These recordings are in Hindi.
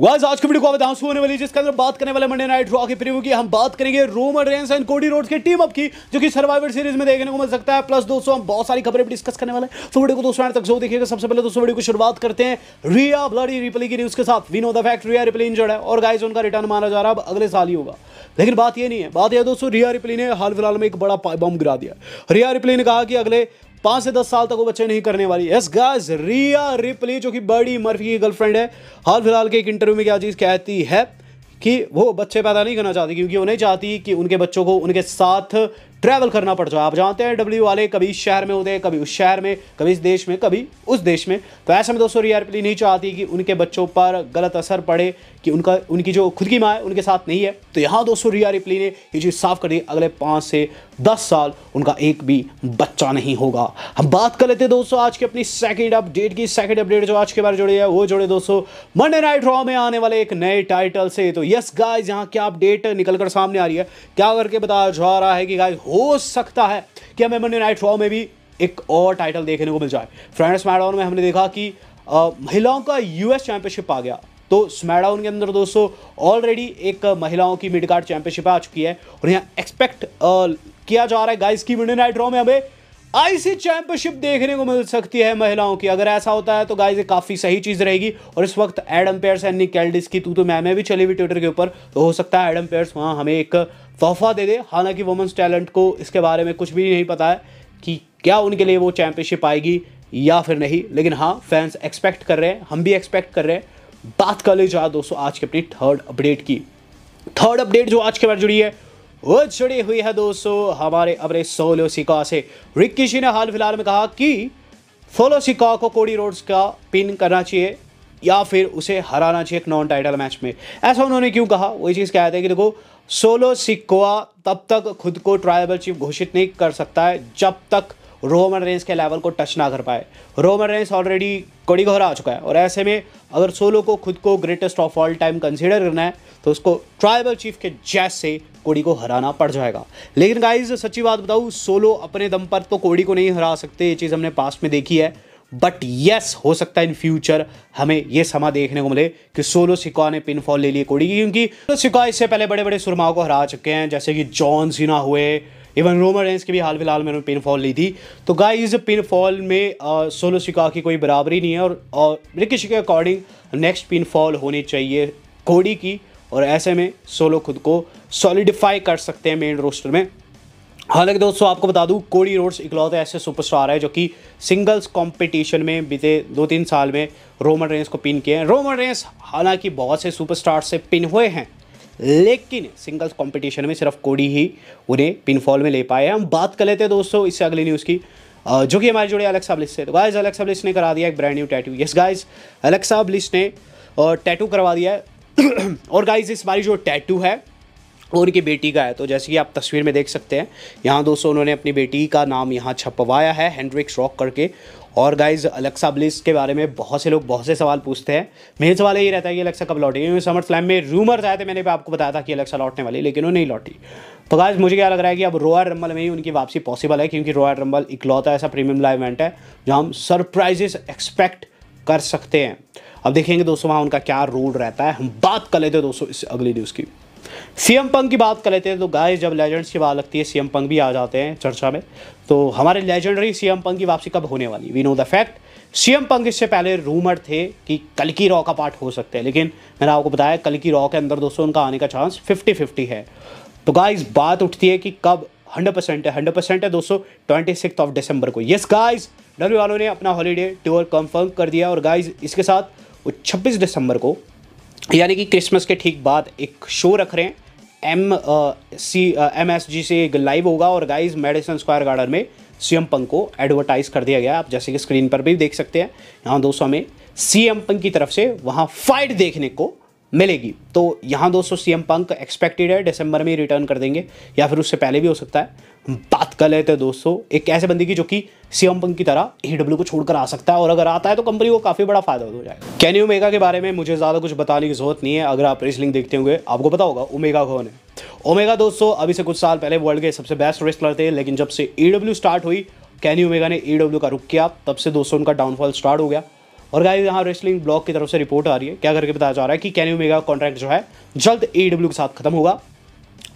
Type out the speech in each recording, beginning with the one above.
वाज आज की वीडियो को बताऊं होने वाली जिसके अंदर बात करने वाले मंडे नाइट रॉ के प्रीव्यू की हम बात करेंगे Roman Reigns and Cody Rhodes की टीम अप की जो कि सर्वाइवर सीरीज में देखने को मिल सकता है प्लस दोस्तों हम बहुत सारी खबरें भी डिस्कस करने वाले हैं तो वीडियो को दोस्तों तक जो देखिएगा सबसे पहले दोस्तों वीडियो की शुरुआत करते हैं रिया ब्लडी रिपली की न्यूज के साथ we know the fact Rhea Ripley injured है और गाइज उनका रिटर्न माना जा रहा है अब अगले साल ही होगा लेकिन बात यह नहीं है बात यह दोस्तों रिया रिपली ने हाल फिलहाल में एक बड़ा बम गिरा दिया रिया रिपली ने कहा कि अगले पांच से दस साल तक वो बच्चे नहीं करने वाली यस गाइस रिया रिपली जो कि बड़ी मर्फी की गर्लफ्रेंड है हाल फिलहाल के एक इंटरव्यू में क्या चीज़ कहती है कि वो बच्चे पैदा नहीं करना चाहती क्योंकि वो नहीं चाहती कि उनके बच्चों को उनके साथ ट्रैवल करना पड़ता है आप जानते हैं डब्ल्यू वाले कभी इस शहर में होते हैं कभी उस शहर में कभी इस देश में कभी उस देश में तो ऐसे में दोस्तों रियारपली नहीं चाहती कि उनके बच्चों पर गलत असर पड़े कि उनका उनकी जो खुद की माँ है उनके साथ नहीं है तो यहाँ दोस्तों रिया रिपली ने ये चीज़ साफ कर दी अगले पाँच से दस साल उनका एक भी बच्चा नहीं होगा हम बात कर लेते दोस्तों आज की अपनी सेकेंड अपडेट की सेकेंड अपडेट जो आज के बारे जुड़ी है वो जुड़े दोस्तों मंडे नाइट रॉ में आने वाले एक नए टाइटल से तो यस गाइज यहाँ क्या अपडेट निकल कर सामने आ रही है क्या करके बताया जा रहा है कि गाइज हो सकता है कि हमें मंडे नाइट रॉ में भी एक और टाइटल देखने को मिल जाए फ्रेंड स्मैडाउन में हमने देखा कि महिलाओं का यूएस चैंपियनशिप आ गया तो स्मैडाउन के अंदर दोस्तों ऑलरेडी एक महिलाओं की मिड कार्ड चैंपियनशिप आ चुकी है और यहाँ एक्सपेक्ट किया जा रहा है गाइस की मंडे नाइट रॉ में हमें आईसी चैंपियनशिप देखने को मिल सकती है महिलाओं की अगर ऐसा होता है तो गाइस ये काफ़ी सही चीज़ रहेगी और इस वक्त एडम पेयर्स एंड निक की तू तो मैं भी चली हुई ट्विटर के ऊपर तो हो सकता है एडम पेयर्स वहां हमें एक तोहफा दे दे हालांकि वुमेंस टैलेंट को इसके बारे में कुछ भी नहीं पता है कि क्या उनके लिए वो चैम्पियनशिप आएगी या फिर नहीं लेकिन हाँ फैंस एक्सपेक्ट कर रहे हैं हम भी एक्सपेक्ट कर रहे हैं बात कर ले जा दोस्तों आज की अपनी थर्ड अपडेट की थर्ड अपडेट जो आज के बाद जुड़ी है वो जुड़ी हुई है दोस्तों हमारे अपने सोलो सिका से रिक्की ने हाल फिलहाल में कहा कि सोलो सिका को कोडी रोड्स का पिन करना चाहिए या फिर उसे हराना चाहिए एक नॉन टाइटल मैच में ऐसा उन्होंने क्यों कहा वही चीज़ क्या है कि देखो सोलो सिक्कोआ तब तक खुद को ट्राइबल चीफ घोषित नहीं कर सकता है जब तक रोमन रेंस के लेवल को टच ना कर पाए रोमन रेंस ऑलरेडी कड़ी घोरा आ चुका है और ऐसे में अगर सोलो को खुद को greatest of all time consider करना है तो उसको ट्राइबल चीफ के जैसे कोड़ी को हराना पड़ जाएगा लेकिन गाइज सच्ची बात बताऊँ सोलो अपने दम पर तो कोड़ी को नहीं हरा सकते ये चीज़ हमने पास में देखी है बट यस हो सकता है इन फ्यूचर हमें यह समा देखने को मिले कि सोलो सिकवा ने पिनफॉल ले लिए कोडी की क्योंकि सोलो सिकवा इससे पहले बड़े बड़े सुरमाओं को हरा चुके हैं जैसे कि जॉन सीना हुए इवन रोमर रेंस की भी हाल फिलहाल में पिनफॉल ली थी तो गाइस पिनफॉल में आ, सोलो सिका की कोई बराबरी नहीं है और, और रिकिश के अकॉर्डिंग नेक्स्ट पिनफॉल होनी चाहिए कोडी की और ऐसे में सोलो खुद को सॉलिडिफाई कर सकते हैं मेन रोस्टर में हालांकि दोस्तों आपको बता दूं कोडी रोड्स इकलौते ऐसे सुपरस्टार है जो कि सिंगल्स कंपटीशन में बीते दो तीन साल में रोमन रेंस को पिन किए हैं रोमन रेंस हालांकि बहुत से सुपरस्टार से पिन हुए हैं लेकिन सिंगल्स कंपटीशन में सिर्फ कोडी ही उन्हें पिनफॉल में ले पाए हम बात कर लेते हैं दोस्तों इससे अगली न्यूज़ की जो कि हमारे जुड़े अलेक्सा ब्लिस से तो गाइज अलेक्सा ब्लिस ने करा दिया एक brand new tattoo yes guys Alexa Bliss ने टैटू करवा दिया है और गाइज इस बारी जो टैटू है और उनकी बेटी का है तो जैसे कि आप तस्वीर में देख सकते हैं यहाँ दोस्तों उन्होंने अपनी बेटी का नाम यहाँ छपवाया है हैंड्रिक्स रॉक करके और गाइज अलेक्सा ब्लिस के बारे में बहुत से लोग बहुत से सवाल पूछते हैं मेन सवाल यही रहता है कि अलेक्सा कब लौटी क्योंकि समर स्लैम में रूमर्स आए थे मैंने भी आपको बताया था कि अलेक्सा लौटने वाली लेकिन वो नहीं लौटी तो गाइज मुझे क्या लग रहा है कि अब रॉयल रंबल में ही उनकी वापसी पॉसिबल है क्योंकि रॉयल रंबल इकलौता ऐसा प्रीमियम लाइव इवेंट है जो हम सरप्राइजेस एक्सपेक्ट कर सकते हैं अब देखेंगे दोस्तों वहाँ उनका क्या रोल रहता है हम बात कर लेते हैं दोस्तों इस अगली न्यूज़ की सीएम पंग की बात कर लेते हैं तो गाय जब लेजेंड्स की बात लगती है सीएम पंग भी आ जाते हैं चर्चा में तो हमारे लेजेंडरी सीएम पंग की वापसी कब होने वाली we know the fact CM Punk इससे पहले रूमर थे कि कल की रॉ का पार्ट हो सकते हैं लेकिन मैंने आपको बताया कल की रॉ के अंदर दोस्तों उनका आने का चांस फिफ्टी फिफ्टी है तो गाइज बात उठती है कि कब हंड्रेड परसेंट है हंड्रेड परसेंट है दोस्तों ट्वेंटी सिक्स ऑफ दिसंबर को यस गाइज डब्ल्यू वालों ने अपना हॉलीडे टूर कंफर्म कर दिया और गाइज इसके साथ वो छब्बीस दिसंबर को यानी कि क्रिसमस के ठीक बाद एक शो रख रहे हैं M C M S G से लाइव होगा और गाइज मेडिसन स्क्वायर गार्डन में सी एम पंक को एडवर्टाइज कर दिया गया आप जैसे कि स्क्रीन पर भी देख सकते हैं यहाँ दोस्तों हमें एम पंक की तरफ से वहाँ फाइट देखने को मिलेगी तो यहाँ दोस्तों सीएम पंक एक्सपेक्टेड है दिसंबर में ही रिटर्न कर देंगे या फिर उससे पहले भी हो सकता है बात कर लेते हैं दोस्तों एक ऐसे बंदी की जो कि सीएम पंक की तरह ई को छोड़कर आ सकता है और अगर आता है तो कंपनी को काफ़ी बड़ा फायदा हो जाएगा कैनी उमेगा के बारे में मुझे ज़्यादा कुछ बताने की जरूरत नहीं है अगर आप रेसलिंग देखते होंगे आपको पता होगा ओमेगा कौन है ओमेगा दोस्तों अभी से कुछ साल पहले वर्ल्ड के सबसे बेस्ट रेसलर थे लेकिन जब से ई स्टार्ट हुई कैनी उमेगा ने ई का रुख किया तब से दोस्तों उनका डाउनफॉल स्टार्ट हो गया और गाइस यहाँ रेसलिंग ब्लॉग की तरफ से रिपोर्ट आ रही है क्या करके बताया जा रहा है कि कैनी ओमेगा कॉन्ट्रैक्ट जो है जल्द ए e के साथ खत्म होगा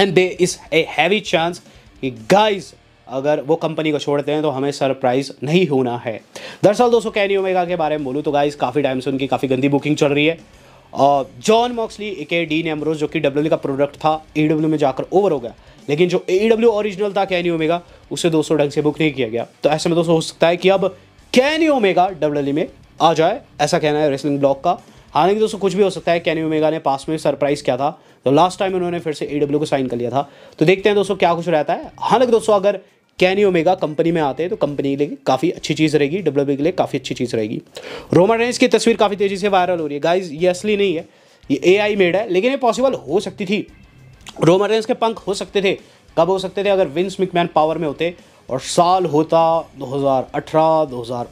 and they is a heavy chance कि गाइस अगर वो कंपनी को छोड़ते हैं तो हमें सरप्राइज नहीं होना है दरअसल दोस्तों कैनी ओमेगा के बारे में बोलूँ तो गाइज काफ़ी टाइम से उनकी काफ़ी गंदी बुकिंग चल रही है और Jon Moxley A D Ambrose जो कि डब्ल्यू e का प्रोडक्ट था ए e में जाकर ओवर हो गया लेकिन जो ए डब्ल्यू ओरिजिनल था कैनी ओमेगा उसे दोस्तों ढंग से बुक नहीं किया गया तो ऐसे में दोस्तों हो सकता है कि अब कैनी ओमेगा डब्ल्यू में आ जाए ऐसा कहना है रेसलिंग ब्लॉक का हालांकि दोस्तों कुछ भी हो सकता है कैनी ओमेगा ने पास में सरप्राइज किया था तो लास्ट टाइम उन्होंने फिर से ई को साइन कर लिया था तो देखते हैं दोस्तों क्या कुछ रहता है हालांकि दोस्तों अगर कैनी ओमेगा कंपनी में आते हैं तो कंपनी के लिए काफ़ी अच्छी चीज़ रहेगी डब्ल्यू e के लिए काफ़ी अच्छी चीज़ रहेगी रोमन रेंस की तस्वीर काफ़ी तेज़ी से वायरल हो रही है गाइज ये असली नहीं है ये ए आई मेड है लेकिन ये पॉसिबल हो सकती थी रोमन रेंस के पंख हो सकते थे कब हो सकते थे अगर विंस मिकमैन पावर में होते और साल होता दो हज़ार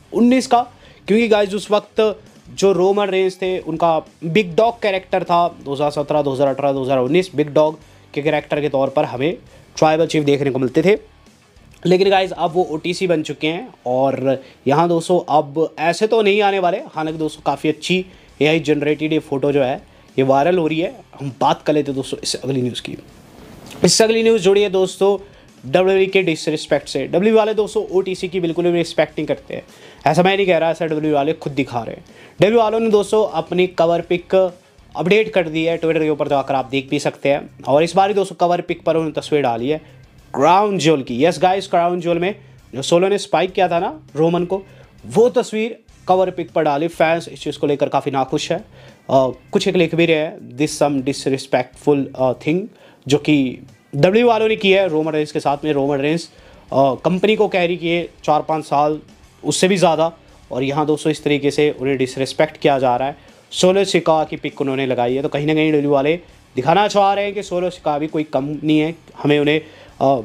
का क्योंकि गाइज उस वक्त जो रोमन रेंज थे उनका बिग डॉग कैरेक्टर था 2017, 2018, 2019 बिग डॉग के कैरेक्टर के तौर पर हमें ट्राइबल चीफ देखने को मिलते थे लेकिन गाइज अब वो ओ बन चुके हैं और यहाँ दोस्तों अब ऐसे तो नहीं आने वाले हालांकि दोस्तों काफ़ी अच्छी ए जनरेटेड ये फ़ोटो जो है ये वायरल हो रही है हम बात कर लेते दोस्तों इससे अगली न्यूज़ की इससे अगली न्यूज़ जुड़ी है दोस्तों डब्ल्यू के डिसरिस्पेक्ट से डब्ल्यू e वाले दोस्तों ओ की बिल्कुल भी रिस्पेक्ट नहीं करते हैं ऐसा मैं नहीं कह रहा ऐसा डब्ल्यू e वाले खुद दिखा रहे हैं डब्ल्यू e वालों ने दोस्तों अपनी कवर पिक अपडेट कर दी है ट्विटर के ऊपर जाकर तो आप देख भी सकते हैं और इस बार ही दोस्तों कवर पिक पर उन्होंने तस्वीर डाली है क्राउन जोल की यस गाइस क्राउन जोल में जो सोलो ने स्पाइक किया था ना रोमन को वो तस्वीर कवर पिक पर डाली फैंस इस चीज़ को लेकर काफ़ी नाखुश है कुछ एक लिख भी रहे हैं दिस सम डिसरिस्पेक्टफुल थिंग जो कि डब्ल्यू वालों ने किया है रोमन रेंस के साथ में रोमन रेंस कंपनी को कैरी किए चार पाँच साल उससे भी ज़्यादा और यहाँ दोस्तों इस तरीके से उन्हें डिसरिस्पेक्ट किया जा रहा है सोलो सिका की पिक उन्होंने लगाई है तो कहीं ना कहीं डब्ल्यू वाले दिखाना चाह रहे हैं कि सोलो सिका भी कोई कम नहीं है हमें उन्हें आ,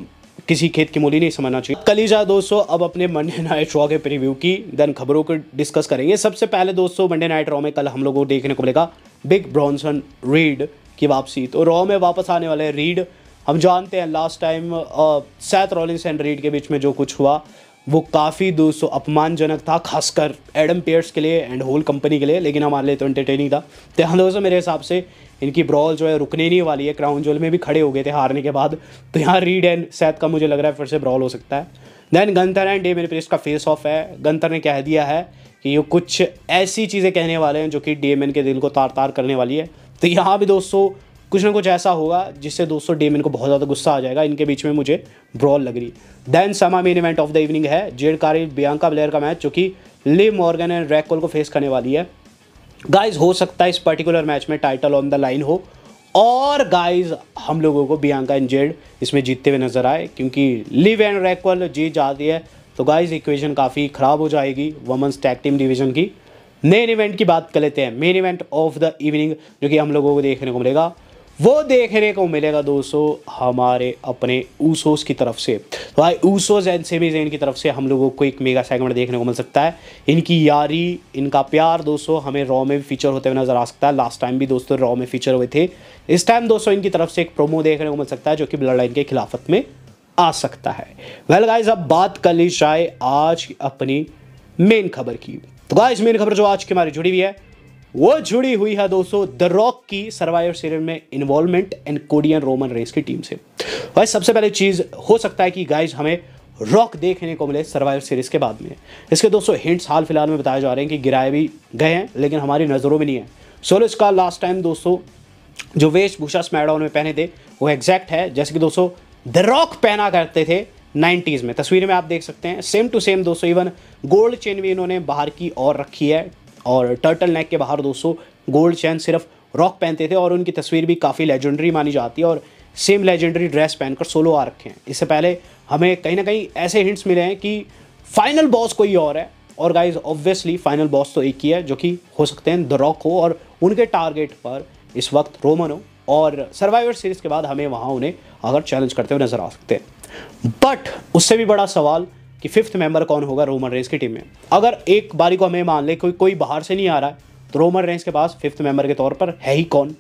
किसी खेत की मूली नहीं समझना चाहिए कलीजा दोस्तों अब अपने मंडे नाइट रॉ के प्रीव्यू की देन खबरों को डिस्कस करेंगे सबसे पहले दोस्तों मंडे नाइट रॉ में कल हम लोगों को देखने को मिलेगा बिग ब्रॉन्सन रीड की वापसी तो रॉ में वापस आने वाले रीड हम जानते हैं last time Seth Rollins and Reed के बीच में जो कुछ हुआ वो काफ़ी दोस्तों अपमानजनक था खासकर एडम पेयर्स के लिए एंड होल कंपनी के लिए लेकिन हमारे लिए तो एंटरटेनिंग था तो हम दोस्तों मेरे हिसाब से इनकी ब्रॉल जो है रुकने नहीं वाली है क्राउन जोल में भी खड़े हो गए थे हारने के बाद तो यहाँ रीड एंड सैथ का मुझे लग रहा है फिर से ब्रॉल हो सकता है then Gunther and Damian Priest का फेस ऑफ है गंतर ने कह दिया है कि ये कुछ ऐसी चीज़ें कहने वाले हैं जो कि डेमिन के दिल को तार तार करने वाली है तो यहाँ भी दोस्तों कुछ ना कुछ ऐसा होगा जिससे दोस्तों डेमन को बहुत ज़्यादा गुस्सा आ जाएगा इनके बीच में मुझे ब्रॉल लग रही देन समा main event of the evening है जेड कारी बियांका ब्लेयर का मैच जो कि ले मॉर्गन एंड रैक को फेस करने वाली है गाइज हो सकता है इस पर्टिकुलर मैच में टाइटल ऑन द लाइन हो और गाइज हम लोगों को बियांका एंड जेड इसमें जीतते हुए नजर आए क्योंकि लिव एंड रैकवल जीत जाती है तो गाइज इक्वेशन काफ़ी ख़राब हो जाएगी वमन्स टैग टीम डिवीजन की मेन इवेंट की बात कर लेते हैं main event of the evening जो कि हम लोगों को देखने को मिलेगा वो देखने को मिलेगा दोस्तों हमारे अपने ऊसोस की तरफ से तो भाई ऊसोस एंड सेमी जेन की तरफ से हम लोगों को एक मेगा सेगमेंट देखने को मिल सकता है इनकी यारी इनका प्यार दोस्तों हमें रॉ में फीचर होते हुए नजर आ सकता है लास्ट टाइम भी दोस्तों रॉ में फीचर हुए थे इस टाइम दोस्तों इनकी तरफ से एक प्रोमो देखने को मिल सकता है जो कि ब्लड लाइन के खिलाफत में आ सकता है वेल well गाइज अब बात कर ली जाए आज अपनी मेन खबर की तो गाइज मेन खबर जो आज की हमारी जुड़ी हुई है वो जुड़ी हुई है दोस्तों द रॉक की सर्वाइवर सीरीज में इन्वॉल्वमेंट एंड कोरियन रोमन रेस की टीम से भाई सबसे पहले चीज़ हो सकता है कि गाइज हमें रॉक देखने को मिले सर्वाइवर सीरीज के बाद में इसके दोस्तों हिंट्स हाल फिलहाल में बताए जा रहे हैं कि गिराए भी गए हैं लेकिन हमारी नज़रों में नहीं है सोलो इसका लास्ट टाइम दोस्तों जो वेशभूषा स्मैडाउन में पहने थे वो एग्जैक्ट है जैसे कि दोस्तों द रॉक पहना करते थे 90s में तस्वीर में आप देख सकते हैं सेम टू सेम दोस्तों इवन गोल्ड चेन भी इन्होंने बाहर की और रखी है और टर्टल नेक के बाहर दोस्तों गोल्ड चैन सिर्फ रॉक पहनते थे और उनकी तस्वीर भी काफ़ी लेजेंडरी मानी जाती है और सेम लेजेंडरी ड्रेस पहनकर सोलो आ रखे हैं इससे पहले हमें कहीं ना कहीं ऐसे हिंट्स मिले हैं कि फाइनल बॉस कोई और है और गाइज ऑब्वियसली फाइनल बॉस तो एक ही है जो कि हो सकते हैं द रॉक हो और उनके टारगेट पर इस वक्त रोमन हो और सर्वाइवर सीरीज के बाद हमें वहाँ उन्हें अगर चैलेंज करते हुए नजर आ सकते हैं बट उससे भी बड़ा सवाल कि फिफ्थ मेंबर कौन होगा रोमन रेंस की टीम में अगर एक बारी को हमें मान ले कोई कोई बाहर से नहीं आ रहा है तो रोमन रेंस के पास फिफ्थ मेंबर के तौर पर है ही कौन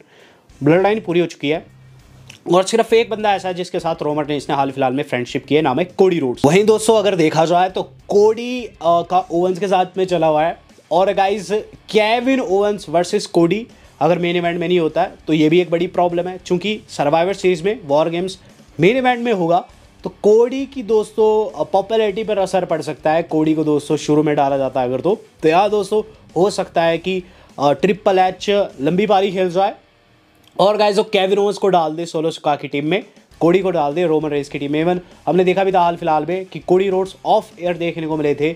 ब्लड लाइन पूरी हो चुकी है और सिर्फ एक बंदा ऐसा है जिसके साथ रोमन रेंस ने हाल फिलहाल में फ्रेंडशिप की है नाम है कोडी रूट वहीं दोस्तों अगर देखा जाए तो कोडी का ओवंस के साथ में चला हुआ है और गाइज कैविन ओवंस वर्सेज कोडी अगर मेन इवेंट में नहीं होता है तो ये भी एक बड़ी प्रॉब्लम है क्योंकि सर्वाइवर सीरीज में वॉर गेम्स मेन इवेंट में होगा तो कोडी की दोस्तों पॉपुलैरिटी पर असर पड़ सकता है कोडी को दोस्तों शुरू में डाला जाता है अगर तो तो यहाँ दोस्तों हो सकता है कि ट्रिपल एच लंबी पारी खेल जाए और गाइज जो कैविन को डाल दे सोलो सुखा की टीम में कोडी को डाल दे रोमन रेस की टीम में इवन हमने देखा भी था हाल फिलहाल में कि कोडी रोड्स ऑफ एयर देखने को मिले थे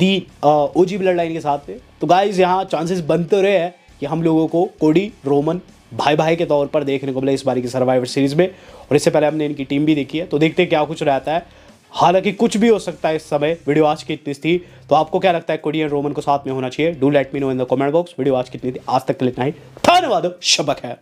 दी ओजी ब्लड लाइन के साथ में तो गाइज यहाँ चांसेस बनते रहे हैं कि हम लोगों को कोडी रोमन भाई भाई के तौर पर देखने को मिला इस बारी की सर्वाइवर सीरीज़ में और इससे पहले हमने इनकी टीम भी देखी है तो देखते हैं क्या कुछ रहता है हालांकि कुछ भी हो सकता है इस समय वीडियो आज की इतनी थी तो आपको क्या लगता है कोडियन रोमन को साथ में होना चाहिए do let me know in the comment box video आज कितनी थी आज तक के लिए इतना ही धन्यवाद शबक है